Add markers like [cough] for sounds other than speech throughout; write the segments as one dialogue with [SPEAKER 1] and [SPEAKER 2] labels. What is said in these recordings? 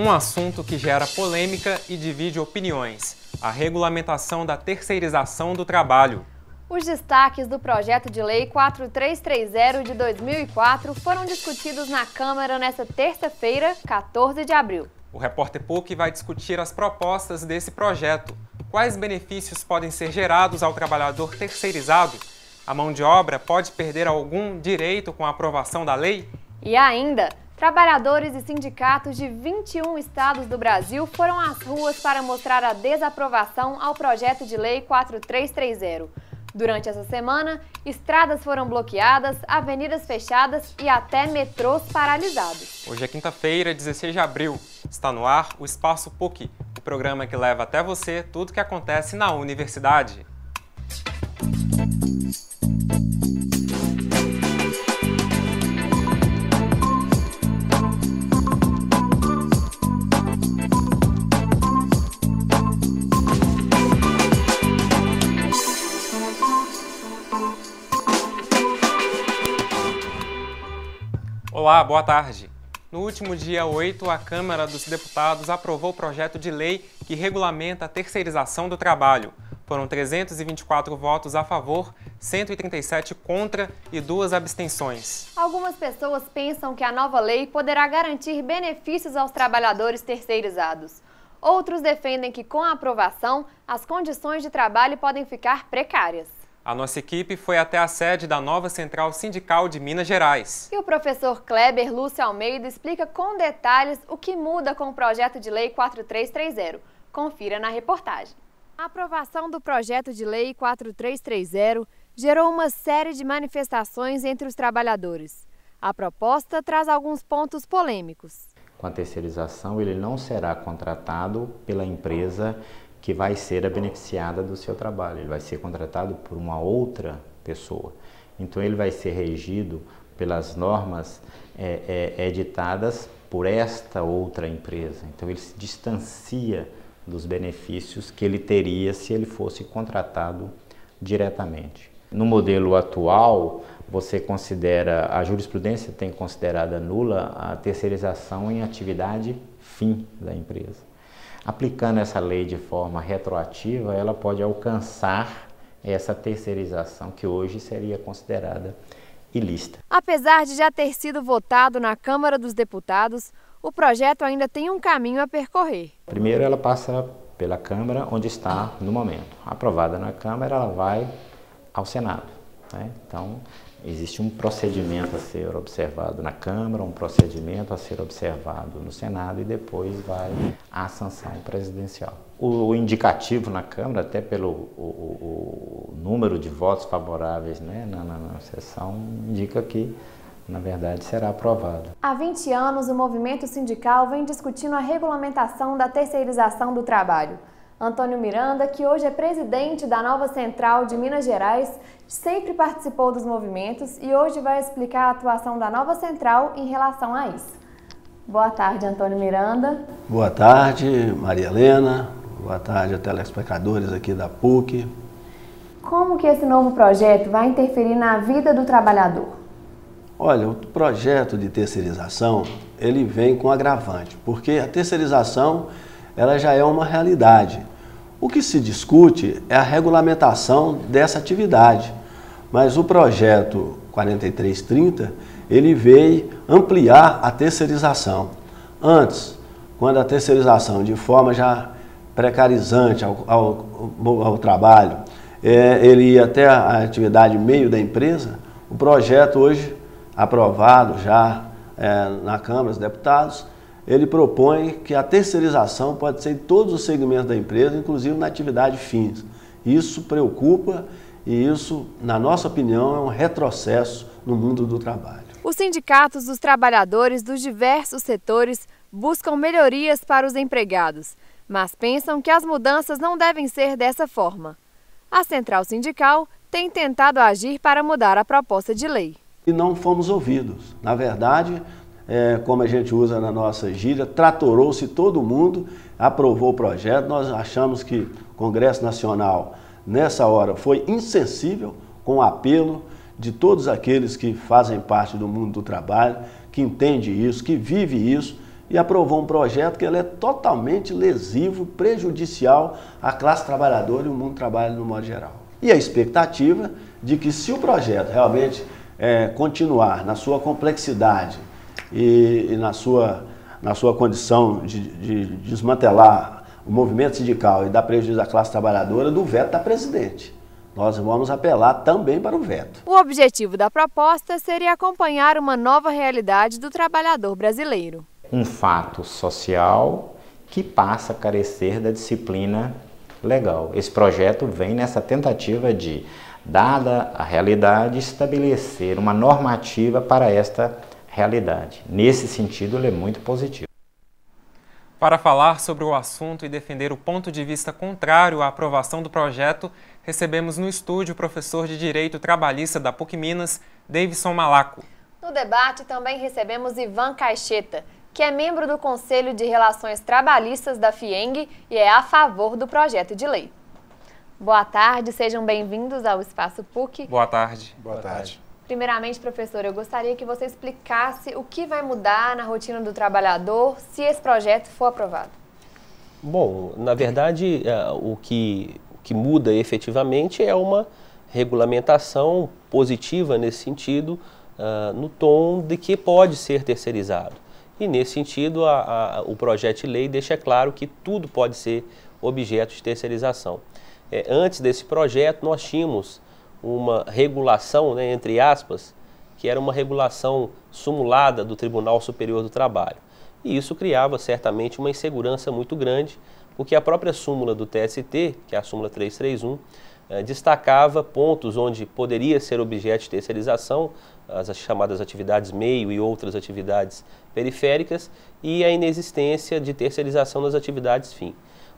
[SPEAKER 1] Um assunto que gera polêmica e divide opiniões: a regulamentação da terceirização do trabalho.
[SPEAKER 2] Os destaques do projeto de lei 4330 de 2004 foram discutidos na Câmara nesta terça-feira, 14 de abril.
[SPEAKER 1] O repórter PUC vai discutir as propostas desse projeto, quais benefícios podem ser gerados ao trabalhador terceirizado, a mão de obra pode perder algum direito com a aprovação da lei?
[SPEAKER 2] E ainda, Trabalhadores e sindicatos de 21 estados do Brasil foram às ruas para mostrar a desaprovação ao projeto de lei 4330. Durante essa semana, estradas foram bloqueadas, avenidas fechadas e até metrôs paralisados.
[SPEAKER 1] Hoje é quinta-feira, 16 de abril. Está no ar o Espaço PUC, o programa que leva até você tudo o que acontece na universidade. Olá, boa tarde. No último dia 8, a Câmara dos Deputados aprovou o projeto de lei que regulamenta a terceirização do trabalho. Foram 324 votos a favor, 137 contra e duas abstenções.
[SPEAKER 2] Algumas pessoas pensam que a nova lei poderá garantir benefícios aos trabalhadores terceirizados. Outros defendem que, com a aprovação, as condições de trabalho podem ficar precárias.
[SPEAKER 1] A nossa equipe foi até a sede da nova Central Sindical de Minas Gerais.
[SPEAKER 2] E o professor Kleber Lúcio Almeida explica com detalhes o que muda com o projeto de lei 4330. Confira na reportagem. A aprovação do projeto de lei 4330 gerou uma série de manifestações entre os trabalhadores. A proposta traz alguns pontos polêmicos.
[SPEAKER 3] Com a terceirização, ele não será contratado pela empresa que vai ser a beneficiada do seu trabalho. Ele vai ser contratado por uma outra pessoa. Então ele vai ser regido pelas normas é, é, editadas é por esta outra empresa. Então ele se distancia dos benefícios que ele teria se ele fosse contratado diretamente. No modelo atual, você considera, a jurisprudência tem considerada nula a terceirização em atividade fim da empresa. Aplicando essa lei de forma retroativa, ela pode alcançar essa terceirização que hoje seria considerada ilícita.
[SPEAKER 2] Apesar de já ter sido votado na Câmara dos Deputados, o projeto ainda tem um caminho a percorrer.
[SPEAKER 3] Primeiro, ela passa pela Câmara, onde está no momento. Aprovada na Câmara, ela vai ao Senado. Né? Então, Existe um procedimento a ser observado na Câmara, um procedimento a ser observado no Senado e depois vai à sanção presidencial. O, indicativo na Câmara, até pelo o, o número de votos favoráveis né, na, na, na sessão, indica que na verdade, será aprovado.
[SPEAKER 2] Há 20 anos, o movimento sindical vem discutindo a regulamentação da terceirização do trabalho. Antônio Miranda, que hoje é presidente da Nova Central de Minas Gerais, sempre participou dos movimentos e hoje vai explicar a atuação da Nova Central em relação a isso. Boa tarde, Antônio Miranda.
[SPEAKER 4] Boa tarde, Maria Helena. Boa tarde telespectadores aqui da PUC.
[SPEAKER 2] Como que esse novo projeto vai interferir na vida do trabalhador?
[SPEAKER 4] Olha, o projeto de terceirização, ele vem com agravante, porque a terceirização, ela já é uma realidade. O que se discute é a regulamentação dessa atividade, mas o projeto 4330 ele veio ampliar a terceirização. Antes, quando a terceirização de forma já precarizante ao, ao, ao trabalho, é, ele ia até a atividade meio da empresa, o projeto hoje aprovado já é, na Câmara dos Deputados, ele propõe que a terceirização pode ser em todos os segmentos da empresa, inclusive na atividade fins. Isso preocupa e isso, na nossa opinião, é um retrocesso no mundo do trabalho.
[SPEAKER 2] Os sindicatos dos trabalhadores dos diversos setores buscam melhorias para os empregados, mas pensam que as mudanças não devem ser dessa forma. A central sindical tem tentado agir para mudar a proposta de lei.
[SPEAKER 4] E não fomos ouvidos. Na verdade, é, como a gente usa na nossa gíria, tratorou-se todo mundo, aprovou o projeto. Nós achamos que o Congresso Nacional, nessa hora, foi insensível com o apelo de todos aqueles que fazem parte do mundo do trabalho, que entende isso, que vive isso, e aprovou um projeto que ele é totalmente lesivo, prejudicial à classe trabalhadora e ao mundo do trabalho no modo geral. E a expectativa de que se o projeto realmente é, continuar na sua complexidade, e, e na, sua, na sua condição de, de desmantelar o movimento sindical e dar prejuízo à classe trabalhadora do veto da presidente. Nós vamos apelar também para o veto.
[SPEAKER 2] O objetivo da proposta seria acompanhar uma nova realidade do trabalhador brasileiro.
[SPEAKER 4] Um fato
[SPEAKER 3] social que passa a carecer da disciplina legal. Esse projeto vem nessa tentativa de, dada a realidade, estabelecer uma normativa para esta realidade. Nesse sentido, ele é muito positivo.
[SPEAKER 1] Para falar sobre o assunto e defender o ponto de vista contrário à aprovação do projeto, recebemos no estúdio o professor de Direito Trabalhista da PUC Minas, Davidson Malaco.
[SPEAKER 2] No debate também recebemos Ivan Caixeta, que é membro do Conselho de Relações Trabalhistas da FIENG e é a favor do projeto de lei. Boa tarde, sejam bem-vindos ao Espaço PUC.
[SPEAKER 1] Boa tarde. Boa tarde.
[SPEAKER 2] Primeiramente, professor, eu gostaria que você explicasse o que vai mudar na rotina do trabalhador se esse projeto for aprovado.
[SPEAKER 5] Bom, na verdade, é, o que, o que muda efetivamente é uma regulamentação positiva nesse sentido, é, no tom de que pode ser terceirizado. E nesse sentido, a, a, o projeto de lei deixa claro que tudo pode ser objeto de terceirização. É, antes desse projeto, nós tínhamos uma regulação, né, entre aspas, que era uma regulação sumulada do Tribunal Superior do Trabalho. E isso criava certamente uma insegurança muito grande, porque a própria súmula do TST, que é a súmula 331, eh, destacava pontos onde poderia ser objeto de terceirização, as chamadas atividades meio e outras atividades periféricas, e a inexistência de terceirização nas atividades fim.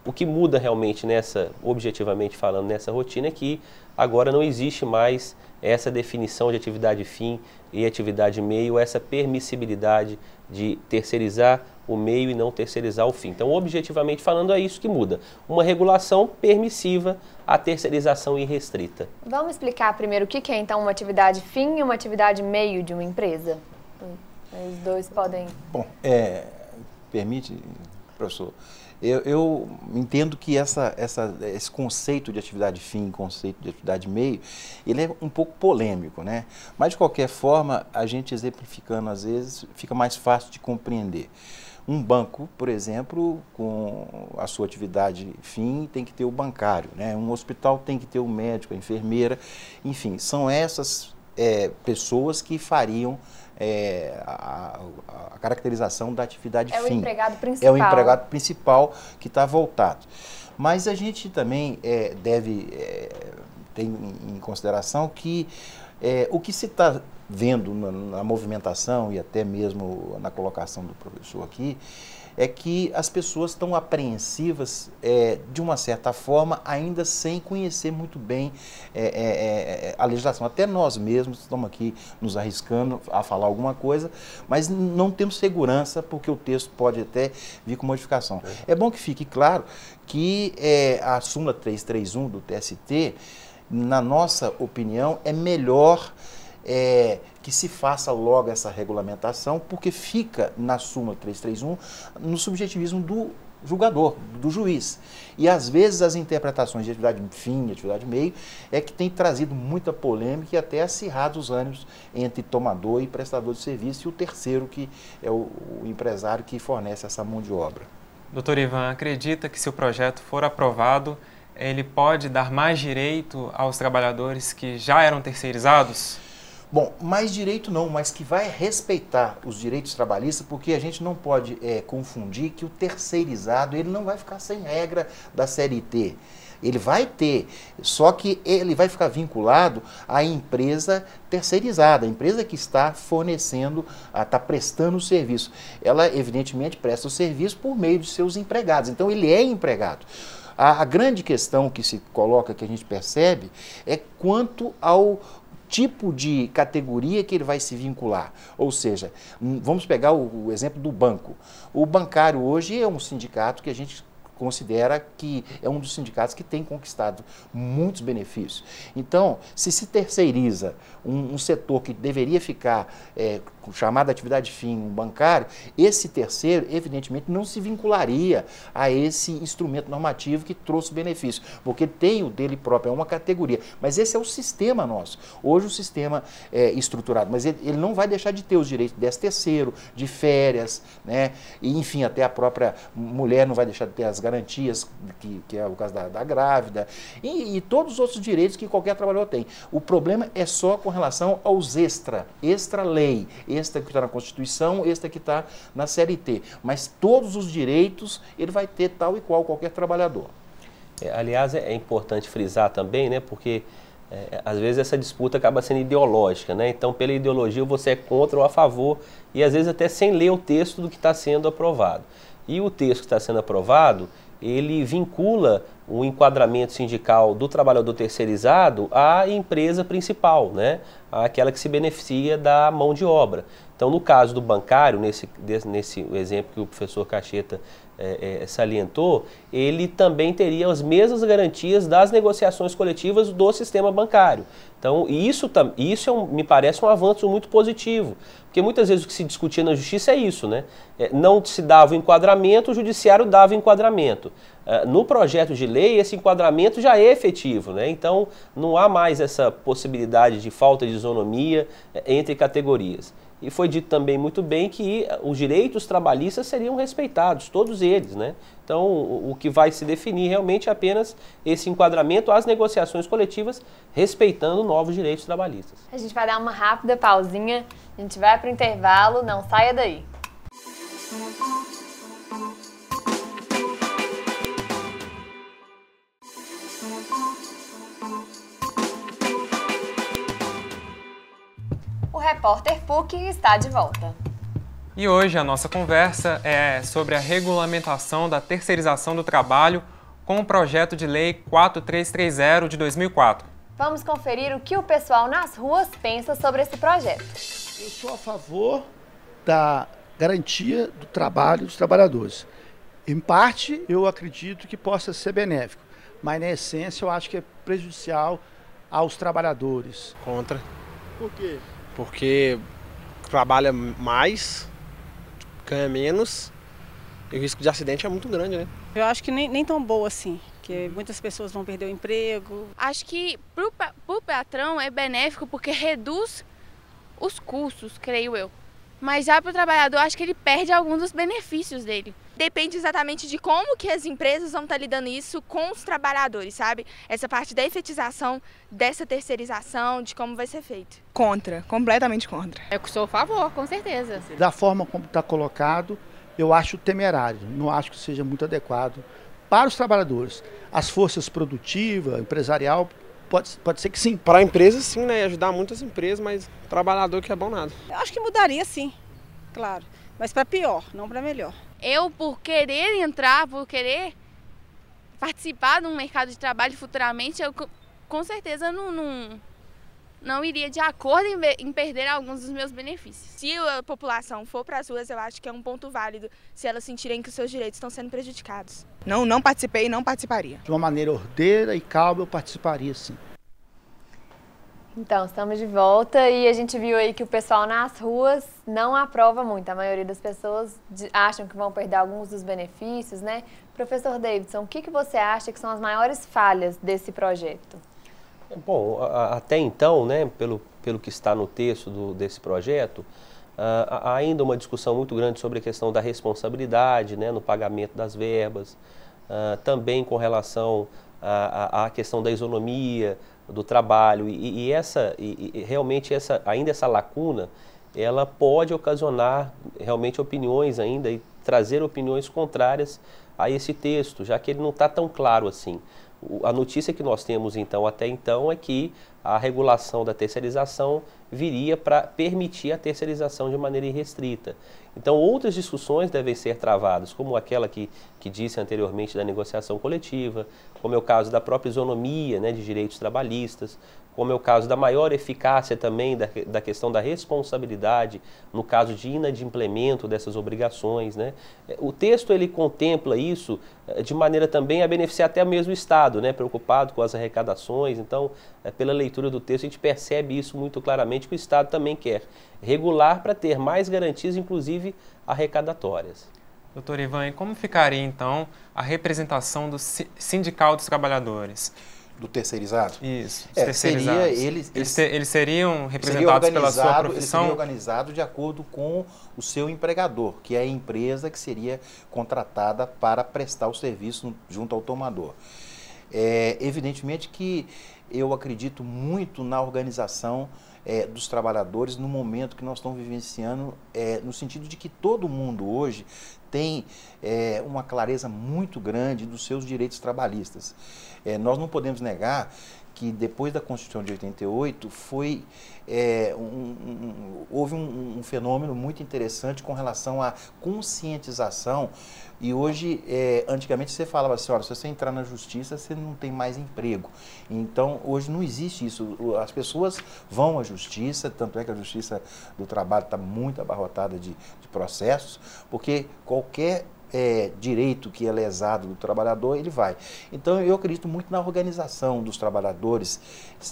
[SPEAKER 5] O que muda realmente nessa, objetivamente falando, nessa rotina é que agora não existe mais essa definição de atividade fim e atividade meio, essa permissibilidade de terceirizar o meio e não terceirizar o fim. Então, objetivamente falando, é isso que muda. Uma regulação permissiva à terceirização irrestrita.
[SPEAKER 2] Vamos explicar primeiro o que é então uma atividade fim e uma atividade meio de uma empresa? Os dois podem.
[SPEAKER 6] Bom, é, permite, professor. Eu, eu, entendo que essa, essa, esse conceito de atividade fim, conceito de atividade meio, ele é um pouco polêmico, né? Mas, de qualquer forma, a gente exemplificando, às vezes, fica mais fácil de compreender. Um banco, por exemplo, com a sua atividade fim, tem que ter o bancário, né? Um hospital tem que ter o médico, a enfermeira, enfim, são essas é, pessoas que fariam é, a, a, caracterização da atividade é fim. É o
[SPEAKER 2] empregado principal. É o empregado
[SPEAKER 6] principal que está voltado. Mas a gente também é, deve é, ter em consideração que é, o que se está vendo na, na movimentação e até mesmo na colocação do professor aqui é que as pessoas estão apreensivas, é, de uma certa forma, ainda sem conhecer muito bem é é, é, é, a legislação. Até nós mesmos estamos aqui nos arriscando a falar alguma coisa, mas não temos segurança porque o texto pode até vir com modificação. É, é bom que fique claro que a súmula 331 do TST, na nossa opinião, é melhor. É, que se faça logo essa regulamentação, porque fica na súmula 331 no subjetivismo do julgador, do juiz. E às vezes as interpretações de atividade fim, e atividade meio, é que tem trazido muita polêmica e até acirrado os ânimos entre tomador e prestador de serviço e o terceiro, que é o, o empresário que fornece essa mão de obra.
[SPEAKER 1] Doutor Ivan, acredita que se o projeto for aprovado, ele pode dar mais direito aos trabalhadores que já eram terceirizados?
[SPEAKER 6] Bom, mais direito não, mas que vai respeitar os direitos trabalhistas, porque a gente não pode é, confundir que o terceirizado ele não vai ficar sem regra da CLT. Ele vai ter, só que ele vai ficar vinculado à empresa terceirizada, a empresa que está fornecendo, está prestando o serviço. Ela, evidentemente, presta o serviço por meio de seus empregados. Então, ele é empregado. A, a grande questão que se coloca, que a gente percebe, é quanto ao tipo de categoria que ele vai se vincular. Ou seja, hum, vamos pegar o, o exemplo do banco. O bancário hoje é um sindicato que a gente considera que é um dos sindicatos que tem conquistado muitos benefícios. Então, se se terceiriza um, um setor que deveria ficar é, chamado atividade fim bancário, esse terceiro, evidentemente, não se vincularia a esse instrumento normativo que trouxe benefício, porque tem o dele próprio, é uma categoria. Mas esse é o sistema nosso. Hoje o sistema é estruturado, mas ele, ele não vai deixar de ter os direitos desse terceiro, de férias, né? E, enfim, até a própria mulher não vai deixar de ter as garantias, que, que é o caso da, da grávida, e, e, todos os outros direitos que qualquer trabalhador tem. O problema é só com relação aos extra, extra lei, extra que está na Constituição, extra que está na CLT. Mas todos os direitos ele vai ter tal e qual qualquer trabalhador. É, aliás, é, é
[SPEAKER 5] importante frisar também, né, porque é, às vezes essa disputa acaba sendo ideológica, né? Então, pela ideologia, você é contra ou a favor, e às vezes até sem ler o texto do que está sendo aprovado. E o texto que está sendo aprovado, ele vincula o enquadramento sindical do trabalhador terceirizado à empresa principal, né? aquela que se beneficia da mão de obra. Então, no caso do bancário, nesse, nesse exemplo que o professor Cacheta é, é, salientou, ele também teria as mesmas garantias das negociações coletivas do sistema bancário. Então, isso, isso é um, me parece um avanço muito positivo, porque muitas vezes o que se discutia na justiça é isso, né? É, não se dava o enquadramento, o judiciário dava o enquadramento. É, no projeto de lei, esse enquadramento já é efetivo, né? Então, não há mais essa possibilidade de falta de isonomia é, entre categorias. E foi dito também muito bem que os direitos trabalhistas seriam respeitados, todos eles, né? Então, o, que vai se definir realmente é apenas esse enquadramento às negociações coletivas, respeitando novos direitos trabalhistas.
[SPEAKER 2] A gente vai dar uma rápida pausinha, a gente vai para o intervalo, não saia daí. Música Repórter PUC está de volta.
[SPEAKER 1] E hoje a nossa conversa é sobre a regulamentação da terceirização do trabalho com o projeto de lei 4330 de 2004.
[SPEAKER 2] Vamos conferir o que o pessoal nas ruas pensa sobre esse projeto. Eu sou a favor
[SPEAKER 4] da garantia do trabalho dos trabalhadores. Em parte, eu acredito que possa ser benéfico, mas na essência eu acho que é prejudicial aos trabalhadores. Contra. Por quê?
[SPEAKER 5] Porque trabalha mais, ganha menos
[SPEAKER 4] e o risco de acidente é muito grande, né? Eu acho que nem, nem tão boa assim, que muitas pessoas vão perder o
[SPEAKER 2] emprego. Acho que para o patrão é benéfico porque reduz os custos, creio eu. Mas já para o trabalhador, acho que ele perde alguns dos benefícios dele depende exatamente de como que as empresas vão estar tá lidando isso com os trabalhadores, sabe? Essa parte da efetização, dessa terceirização, de como vai ser feito. Contra, completamente contra. Eu sou a favor, com certeza. Da
[SPEAKER 4] forma como está colocado, eu acho temerário, não acho que seja muito adequado para os trabalhadores. As forças produtivas, empresarial, pode, pode ser que sim. Para a empresa, sim, né? Ajudar muitas empresas, mas trabalhador
[SPEAKER 5] que é bom nada.
[SPEAKER 2] Eu acho que mudaria, sim, claro. Mas para pior, não para melhor. Eu, por querer entrar, por querer participar de um mercado de trabalho futuramente, eu com certeza não, não, não iria de acordo em, em, perder alguns dos meus benefícios. Se a população for para as ruas, eu acho que é um ponto válido se elas sentirem que os seus direitos estão sendo prejudicados.
[SPEAKER 3] Não, não participei e não participaria. De uma maneira ordeira e calma,
[SPEAKER 4] eu participaria sim.
[SPEAKER 2] Então, estamos de volta e a gente viu aí que o pessoal nas ruas não aprova muito. A maioria das pessoas acham que vão perder alguns dos benefícios, né? Professor Davidson, o que, que você acha que são as maiores falhas desse projeto?
[SPEAKER 5] Bom, até então, né, pelo, pelo que está no texto do, desse projeto, há ah, ainda uma discussão muito grande sobre a questão da responsabilidade né, no pagamento das verbas, Uh, também com relação a, a questão da isonomia, do trabalho e, e essa e, e realmente essa ainda essa lacuna ela pode ocasionar realmente opiniões ainda e trazer opiniões contrárias a esse texto já que ele não está tão claro assim o, a notícia que nós temos então até então é que a regulação da terceirização viria para permitir a terceirização de maneira irrestrita. Então, outras discussões devem ser travadas, como aquela que, que disse anteriormente da negociação coletiva, como é o caso da própria isonomia né, de direitos trabalhistas, como é o caso da maior eficácia também da, da questão da responsabilidade no caso de inadimplemento dessas obrigações. Né? O texto ele contempla isso eh, de maneira também a beneficiar até mesmo o Estado, né? preocupado com as arrecadações. Então, eh, pela leitura do texto, a gente percebe isso muito claramente que o Estado também quer, regular para ter mais garantias, inclusive arrecadatórias.
[SPEAKER 1] Doutor Ivan, e como ficaria então a representação do sindical dos trabalhadores?
[SPEAKER 6] do terceirizado? Isso. É, seria eles,
[SPEAKER 1] eles, eles, seriam representados seria pela sua profissão? Ele
[SPEAKER 6] organizado de acordo com o seu empregador, que é a empresa que seria contratada para prestar o serviço junto ao tomador. É, evidentemente que eu acredito muito na organização é, dos trabalhadores no momento que nós estamos vivenciando, é, no sentido de que todo mundo hoje tem é, uma clareza muito grande dos seus direitos trabalhistas. É, nós não podemos negar que depois da Constituição de 88 foi é, um, um, houve um, um, fenômeno muito interessante com relação à conscientização e hoje é, antigamente você falava assim olha se você entrar na justiça você não tem mais emprego então hoje não existe isso as pessoas vão à justiça tanto é que a justiça do trabalho está muito abarrotada de, processos, porque qualquer é, direito que é lesado do trabalhador, ele vai. Então, eu acredito muito na organização dos trabalhadores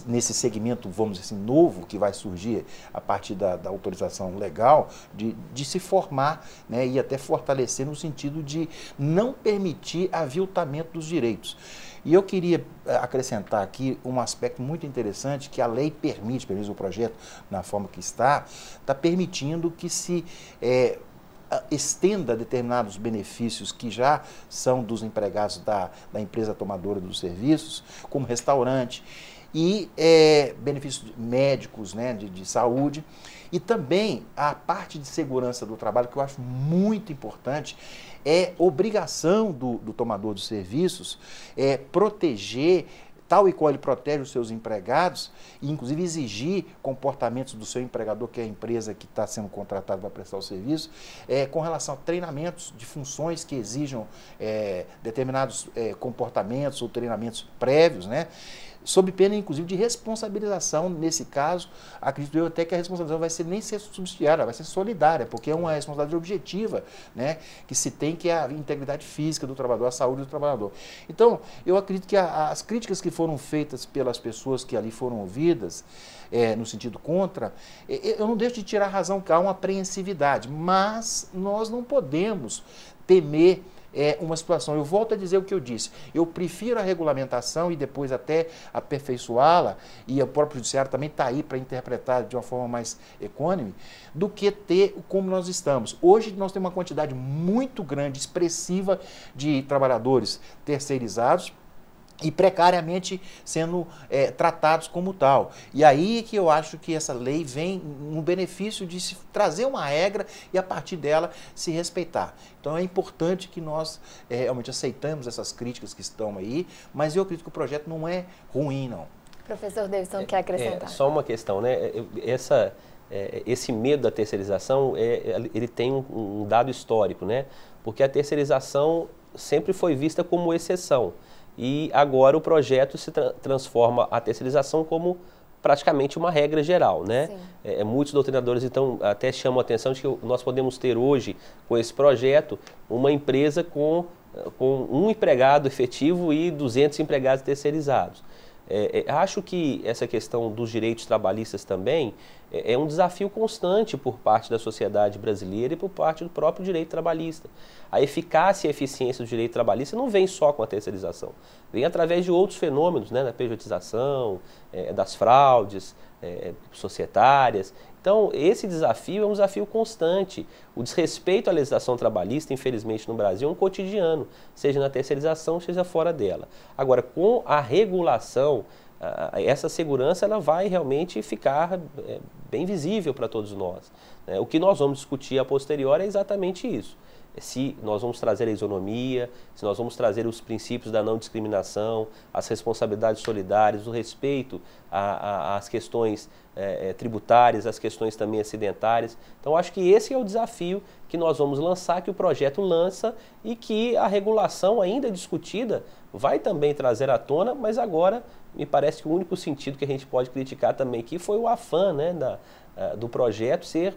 [SPEAKER 6] nesse segmento, vamos dizer assim, novo que vai surgir a partir da, da autorização legal, de, de se formar né, e até fortalecer no sentido de não permitir aviltamento dos direitos. E eu queria eh, acrescentar aqui um aspecto muito interessante que a lei permite, pelo menos o projeto, na forma que está, está permitindo que se é, estenda determinados benefícios que já são dos empregados da, da empresa tomadora dos serviços, como restaurante e é, benefícios médicos, né, de, de saúde. E também a parte de segurança do trabalho, que eu acho muito importante, é obrigação do, do tomador de serviços é, proteger tal e qual ele protege os seus empregados e, inclusive, exigir comportamentos do seu empregador, que é a empresa que está sendo contratada para prestar o serviço, é, com relação a treinamentos de funções que exijam é, determinados é, comportamentos ou treinamentos prévios, né? sob pena, inclusive, de responsabilização. Nesse caso, acredito eu até que a responsabilização vai ser nem ser subsidiária, vai ser solidária, porque é uma responsabilidade objetiva né, que se tem, que é a integridade física do trabalhador, a saúde do trabalhador. Então, eu acredito que a, as críticas que foram feitas pelas pessoas que ali foram ouvidas, é, no sentido contra, eu não deixo de tirar a razão, que há uma apreensividade, mas nós não podemos temer é uma situação. Eu volto a dizer o que eu disse. Eu prefiro a regulamentação e depois até aperfeiçoá-la, e o próprio judiciário também está aí para interpretar de uma forma mais econômica, do que ter como nós estamos. Hoje nós temos uma quantidade muito grande, expressiva de trabalhadores terceirizados e precariamente sendo é, tratados como tal. E aí que eu acho que essa lei vem no benefício de se trazer uma regra e a partir dela se respeitar. Então é importante que nós é, realmente aceitamos essas críticas que estão aí, mas eu acredito que o projeto não é ruim, não.
[SPEAKER 2] Professor Davidson, é, quer acrescentar? É, só
[SPEAKER 6] uma questão, né? Essa,
[SPEAKER 5] é, esse medo da terceirização, ele tem um, um dado histórico, né? Porque a terceirização sempre foi vista como exceção. E agora o projeto se tra transforma a terceirização como praticamente uma regra geral, né? É, é, muitos doutrinadores então até chamam a atenção de que nós podemos ter hoje com esse projeto uma empresa com, eh, com um empregado efetivo e 200 empregados terceirizados. É, é, acho que essa questão dos direitos trabalhistas também é, é, um desafio constante por parte da sociedade brasileira e por parte do próprio direito trabalhista. A eficácia e a eficiência do direito trabalhista não vem só com a terceirização, vem através de outros fenômenos, né, da pejotização, é, das fraudes é, societárias. Então, esse desafio é um desafio constante. O desrespeito à legislação trabalhista, infelizmente, no Brasil é um cotidiano, seja na terceirização, seja fora dela. Agora, com a regulação essa segurança ela vai realmente ficar é, bem visível para todos nós. Né? O que nós vamos discutir a posteriori é exatamente isso. Se nós vamos trazer a isonomia, se nós vamos trazer os princípios da não discriminação, as responsabilidades solidárias, o respeito às questões é, é tributárias, as questões também acidentárias. Então, acho que esse é o desafio que nós vamos lançar, que o projeto lança e que a regulação ainda discutida vai também trazer à tona, mas agora me parece que o único sentido que a gente pode criticar também aqui foi o afã né, da, eh, do projeto ser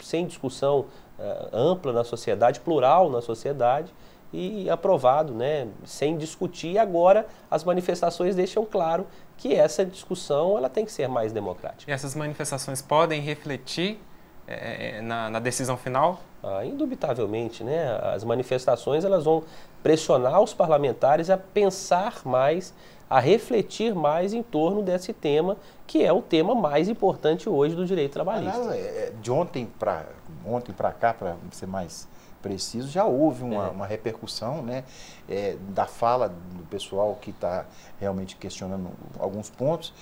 [SPEAKER 5] sem discussão eh, ampla na sociedade, plural na sociedade, e aprovado, né, sem discutir. E agora as manifestações deixam claro que essa discussão ela tem que ser mais democrática.
[SPEAKER 1] E essas manifestações podem refletir é, na, na, decisão final? Ah, indubitavelmente, né? As manifestações
[SPEAKER 5] elas vão pressionar os parlamentares a pensar mais a refletir mais em torno desse tema, que é o tema mais importante hoje do direito trabalhista.
[SPEAKER 6] É, é, de ontem para ontem cá, para ser mais preciso, já houve uma, é. uma repercussão né, é, da fala do pessoal que está realmente questionando alguns pontos.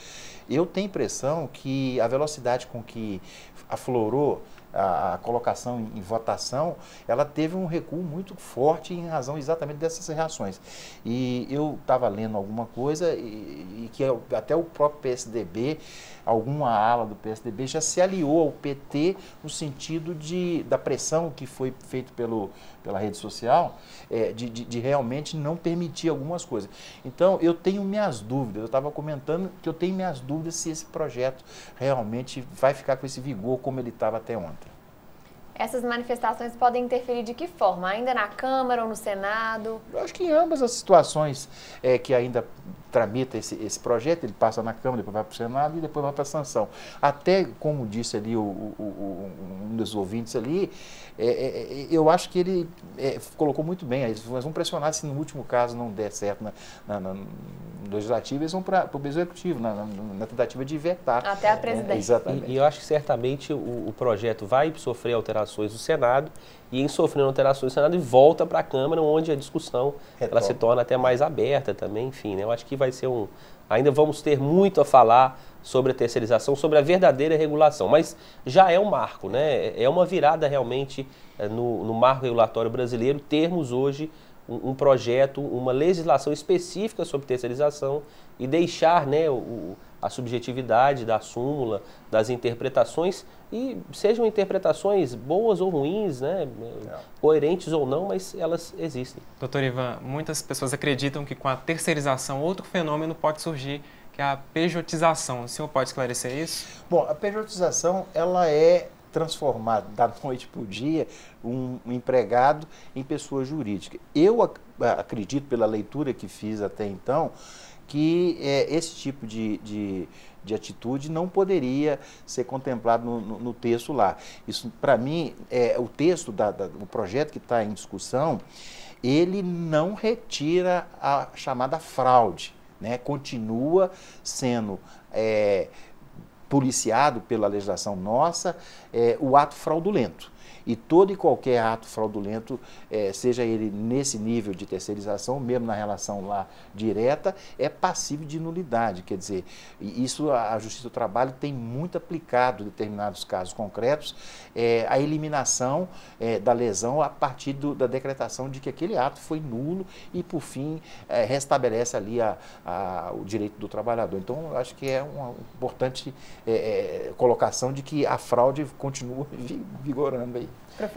[SPEAKER 6] Eu tenho impressão que a velocidade com que aflorou a, a colocação em, em, votação, ela teve um recuo muito forte em razão exatamente dessas reações. E eu estava lendo alguma coisa e, e que até o próprio PSDB, alguma ala do PSDB já se aliou ao PT no sentido de, da pressão que foi feita pelo pela rede social, é, de, de, de, realmente não permitir algumas coisas. Então, eu tenho minhas dúvidas, eu estava comentando que eu tenho minhas dúvidas se esse projeto realmente vai ficar com esse vigor como ele estava até ontem.
[SPEAKER 2] Essas manifestações podem interferir de que forma? Ainda na Câmara ou no Senado?
[SPEAKER 6] Eu acho que em ambas as situações é, que ainda tramita esse, esse projeto, ele passa na Câmara, depois vai para o Senado e depois vai para a sanção. Até, como disse ali o, o, o, um dos ouvintes ali, é, é, é eu acho que ele é, colocou muito bem, eles vão pressionar se no último caso não der certo né, na, na, na legislativo, eles vão para o executivo, na, na, na, tentativa de vetar. Até a presidência. É, exatamente. E, e, eu acho que certamente o,
[SPEAKER 5] o, projeto vai sofrer alterações do Senado, e em sofrendo alterações do Senado, ele volta para a Câmara, onde a discussão ela se torna até mais aberta também, enfim. Né? Eu acho que vai ser um. Ainda vamos ter muito a falar sobre a terceirização, sobre a verdadeira regulação. Mas já é um marco, né? É, é uma virada realmente eh, no, no marco regulatório brasileiro termos hoje um, um, projeto, uma legislação específica sobre terceirização e deixar né, o, a subjetividade da súmula, das interpretações, e sejam interpretações boas ou ruins, né, é. coerentes ou não, mas elas
[SPEAKER 1] existem. Doutor Ivan, muitas pessoas acreditam que com a terceirização outro fenômeno pode surgir que é a pejotização. O senhor pode esclarecer isso?
[SPEAKER 6] Bom, a pejotização ela é transformar da [laughs] noite para o dia um, empregado em pessoa jurídica. Eu ac acredito, pela leitura que fiz até então, que é, esse tipo de, de, de, atitude não poderia ser contemplado no, no, no texto lá. Isso, para mim, é, o texto, da, da o projeto que está em discussão, ele não retira a chamada fraude, né? continua sendo é, policiado pela legislação nossa, é, o ato fraudulento e todo e qualquer ato fraudulento, é, seja ele nesse nível de terceirização, mesmo na relação lá direta, é passível de nulidade. Quer dizer, isso a Justiça do Trabalho tem muito aplicado em determinados casos concretos, é, a eliminação é, da lesão a partir do, da decretação de que aquele ato foi nulo e, por fim, é, restabelece ali a, a, o direito do trabalhador. Então, acho que é uma importante é, é, colocação de que a fraude continua [laughs] vigorando aí.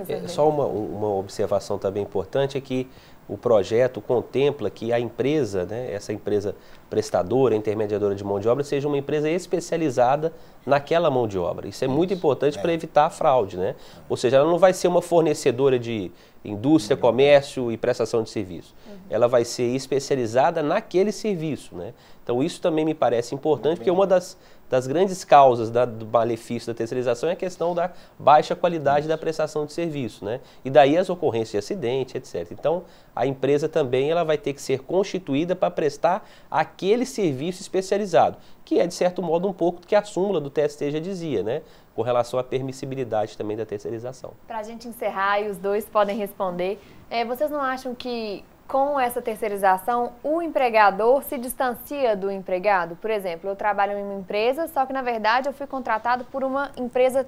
[SPEAKER 6] É, só uma, uma observação também importante é
[SPEAKER 5] que o projeto contempla que a empresa, né, essa empresa prestadora, intermediadora de mão de obra, seja uma empresa especializada naquela mão de obra. Isso é Isso, muito importante é. para evitar a fraude. Né? Ou seja, ela não vai ser uma fornecedora de indústria, uhum. comércio e prestação de serviço. Uhum. Ela vai ser especializada naquele serviço. Né? Então, isso também me parece importante, porque uma das das grandes causas da, do malefício da terceirização é a questão da baixa qualidade da prestação de serviço, né? E daí as ocorrências de acidente, etc. Então, a empresa também ela vai ter que ser constituída para prestar aquele serviço especializado, que é de certo modo um pouco do que a súmula do TST já dizia, né? Com relação à permissibilidade também da terceirização.
[SPEAKER 2] Para a gente encerrar e os dois podem responder, é, vocês não acham que com essa terceirização, o empregador se distancia do empregado? Por exemplo, eu trabalho em uma empresa, só que na verdade eu fui contratado por uma empresa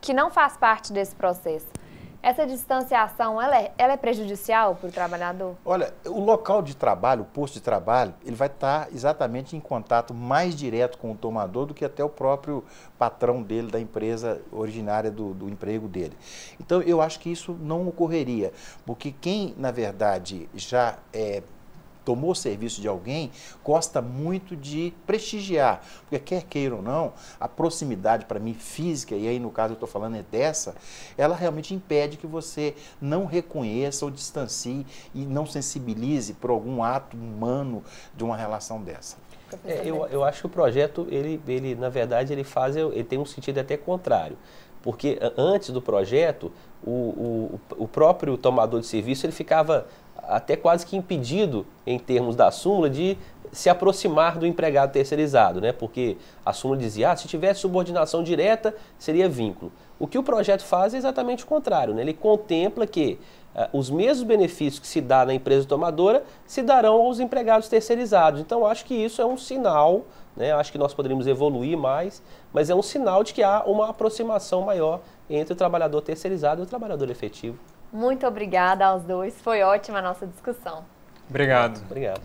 [SPEAKER 2] que não faz parte desse processo. Essa distanciação, ela é, ela é prejudicial para o trabalhador?
[SPEAKER 6] Olha, o local de trabalho, o posto de trabalho, ele vai estar tá exatamente em contato mais direto com o tomador do que até o próprio patrão dele, da empresa originária do, do emprego dele. Então, eu acho que isso não ocorreria, porque quem, na verdade, já é, tomou serviço de alguém, gosta muito de prestigiar. Porque quer queira ou não, a proximidade para mim física, e aí no caso eu estou falando é dessa, ela realmente impede que você não reconheça ou distancie e não sensibilize por algum ato humano de uma relação dessa.
[SPEAKER 5] É, eu, eu acho que o projeto, ele, ele na verdade, ele faz, ele tem um sentido até contrário porque antes do projeto, o, o, o, próprio tomador de serviço ele ficava até quase que impedido, em termos da súmula, de se aproximar do empregado terceirizado, né? porque a súmula dizia, ah, se tivesse subordinação direta, seria vínculo. O que o projeto faz é exatamente o contrário, né? ele contempla que eh, os mesmos benefícios que se dá na empresa tomadora se darão aos empregados terceirizados. Então, acho que isso é um sinal, né? acho que nós poderíamos evoluir mais, mas é um sinal de que há uma aproximação maior
[SPEAKER 1] entre o trabalhador terceirizado e o trabalhador efetivo.
[SPEAKER 2] Muito obrigada aos dois, foi ótima a nossa discussão.
[SPEAKER 1] Obrigado. Obrigado.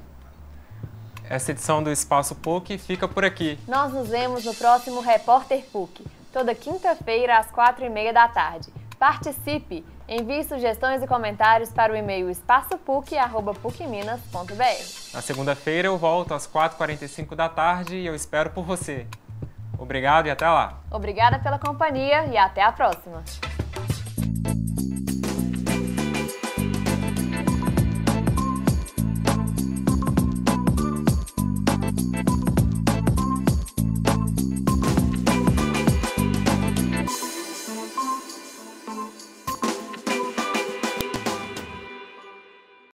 [SPEAKER 1] Essa edição do Espaço PUC fica por aqui.
[SPEAKER 2] Nós nos vemos no próximo Repórter PUC, toda quinta-feira às quatro e meia da tarde. Participe! Envie sugestões e comentários para o e-mail espaçopuc.pucminas.br.
[SPEAKER 1] Na segunda-feira eu volto às 4h45 da tarde e eu espero por você. Obrigado e até lá.
[SPEAKER 2] Obrigada pela companhia e até a próxima.